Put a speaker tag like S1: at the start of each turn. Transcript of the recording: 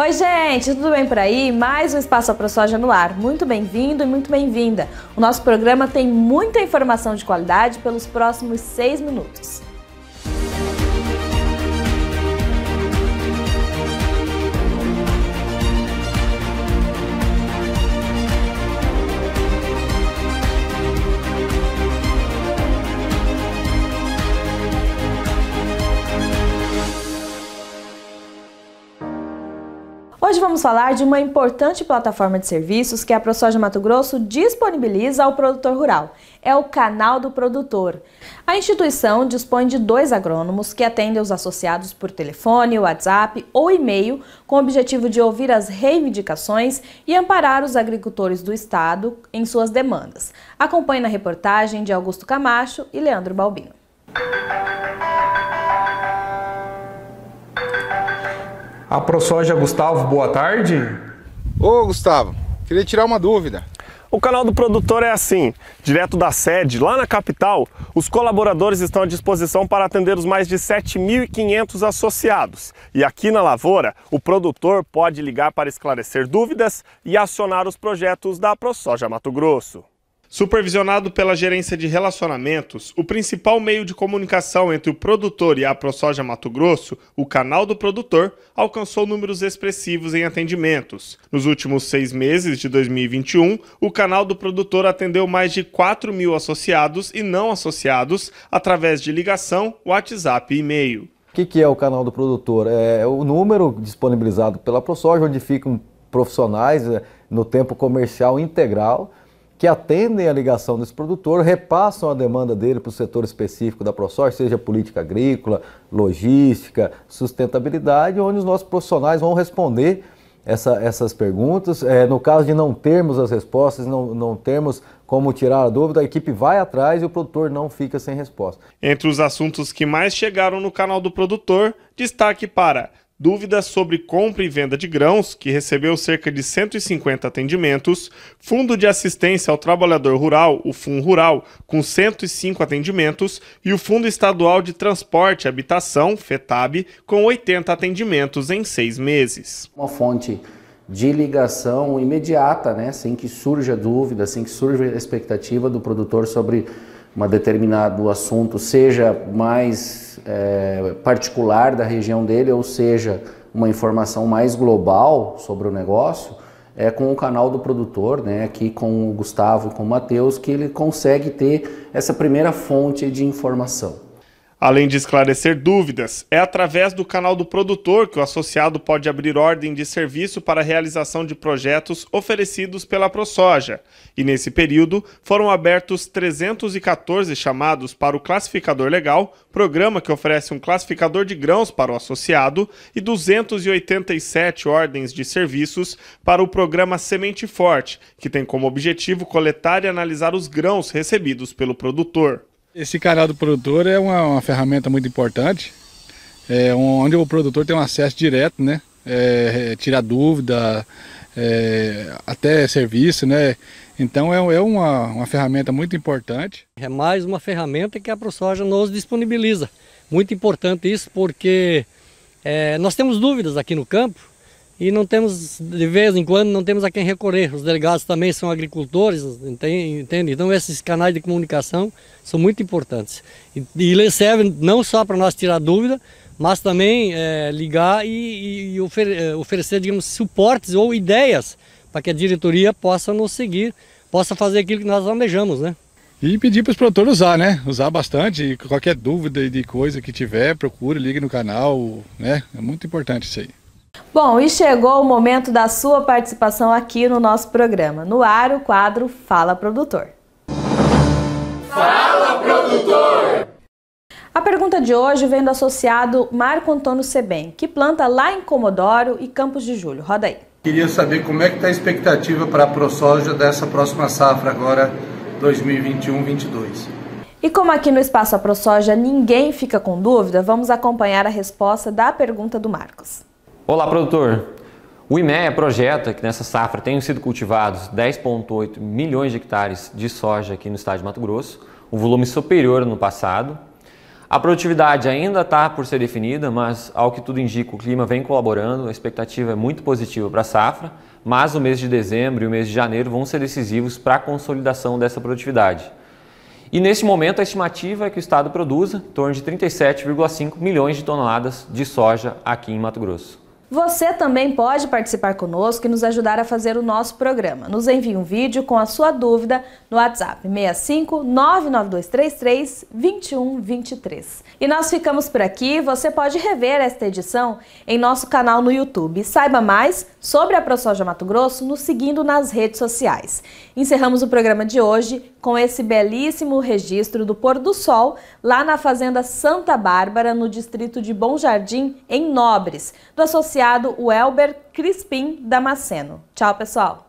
S1: Oi, gente, tudo bem por aí? Mais um Espaço Pro Soja no ar. Muito bem-vindo e muito bem-vinda. O nosso programa tem muita informação de qualidade pelos próximos seis minutos. Hoje vamos falar de uma importante plataforma de serviços que a ProSoja Mato Grosso disponibiliza ao produtor rural. É o Canal do Produtor. A instituição dispõe de dois agrônomos que atendem os associados por telefone, WhatsApp ou e-mail com o objetivo de ouvir as reivindicações e amparar os agricultores do estado em suas demandas. Acompanhe na reportagem de Augusto Camacho e Leandro Balbino.
S2: A ProSoja Gustavo, boa tarde. Ô Gustavo, queria tirar uma dúvida. O canal do produtor é assim, direto da sede, lá na capital, os colaboradores estão à disposição para atender os mais de 7.500 associados. E aqui na Lavoura, o produtor pode ligar para esclarecer dúvidas e acionar os projetos da ProSoja Mato Grosso. Supervisionado pela Gerência de Relacionamentos, o principal meio de comunicação entre o produtor e a ProSoja Mato Grosso, o canal do produtor, alcançou números expressivos em atendimentos. Nos últimos seis meses de 2021, o canal do produtor atendeu mais de 4 mil associados e não associados através de ligação, WhatsApp e e-mail. O que, é o canal do produtor? É o número disponibilizado pela ProSoja, onde ficam profissionais é, no tempo comercial integral que atendem a ligação desse produtor, repassam a demanda dele para o setor específico da ProSort, seja política agrícola, logística, sustentabilidade, onde os nossos profissionais vão responder essa, essas perguntas. É, no caso de não termos as respostas, não, não termos como tirar a dúvida, a equipe vai atrás e o produtor não fica sem resposta. Entre os assuntos que mais chegaram no canal do produtor, destaque para dúvidas sobre compra e venda de grãos, que recebeu cerca de 150 atendimentos, Fundo de Assistência ao Trabalhador Rural, o Fundo Rural, com 105 atendimentos, e o Fundo Estadual de Transporte e Habitação, FETAB, com 80 atendimentos em seis meses. Uma fonte de ligação imediata, né, sem que surja dúvida, sem que surja expectativa do produtor sobre um determinado assunto seja mais é, particular da região dele ou seja uma informação mais global sobre o negócio, é com o canal do produtor, né, aqui com o Gustavo, com o Matheus, que ele consegue ter essa primeira fonte de informação. Além de esclarecer dúvidas, é através do canal do produtor que o associado pode abrir ordem de serviço para a realização de projetos oferecidos pela ProSoja. E nesse período, foram abertos 314 chamados para o Classificador Legal, programa que oferece um classificador de grãos para o associado, e 287 ordens de serviços para o programa Semente Forte, que tem como objetivo coletar e analisar os grãos recebidos pelo produtor. Esse canal do produtor é uma, uma ferramenta muito importante, é, onde o produtor tem um acesso direto, né? É, é, tirar dúvida, é, até serviço, né? Então é, é uma, uma, ferramenta muito importante. É mais uma ferramenta que a ProSoja nos disponibiliza. Muito importante isso porque é, nós temos dúvidas aqui no campo e não temos, de vez em quando, não temos a quem recorrer. Os delegados também são agricultores, entende? Então esses canais de comunicação são muito importantes. E, e servem não só para nós tirar dúvida, mas também é, ligar e, e ofer, eh, oferecer, digamos, suportes ou ideias para que a diretoria possa nos seguir, possa fazer aquilo que nós almejamos, né? E pedir para os produtores usar, né? Usar bastante. qualquer dúvida de coisa que tiver, procure, ligue no canal, né? É muito importante isso aí.
S1: Bom, e chegou o momento da sua participação aqui no nosso programa. No ar, o quadro Fala Produtor. Fala Produtor! A pergunta de hoje vem do associado Marco Antônio Sebem, que planta lá em Comodoro e Campos de Julho. Roda aí.
S2: Queria saber como é que está a expectativa para a ProSoja dessa próxima safra agora 2021-22.
S1: E como aqui no Espaço A ProSoja ninguém fica com dúvida, vamos acompanhar a resposta da pergunta do Marcos.
S2: Olá, produtor! O IMEA é projeta que nessa safra tenham sido cultivados 10,8 milhões de hectares de soja aqui no estado de Mato Grosso, um volume superior no passado. A produtividade ainda está por ser definida, mas ao que tudo indica, o clima vem colaborando, a expectativa é muito positiva para a safra, mas o mês de dezembro e o mês de janeiro vão ser decisivos para a consolidação dessa produtividade. E neste momento a estimativa é que o estado produza em torno de 37,5 milhões de toneladas de soja aqui em Mato Grosso.
S1: Você também pode participar conosco e nos ajudar a fazer o nosso programa. Nos envie um vídeo com a sua dúvida no WhatsApp 65 99233 2123. E nós ficamos por aqui. Você pode rever esta edição em nosso canal no YouTube. Saiba mais sobre a ProSoja Mato Grosso nos seguindo nas redes sociais. Encerramos o programa de hoje com esse belíssimo registro do pôr do sol lá na Fazenda Santa Bárbara, no distrito de Bom Jardim, em Nobres, do Associado associado o Elber Crispim Damasceno. Tchau, pessoal!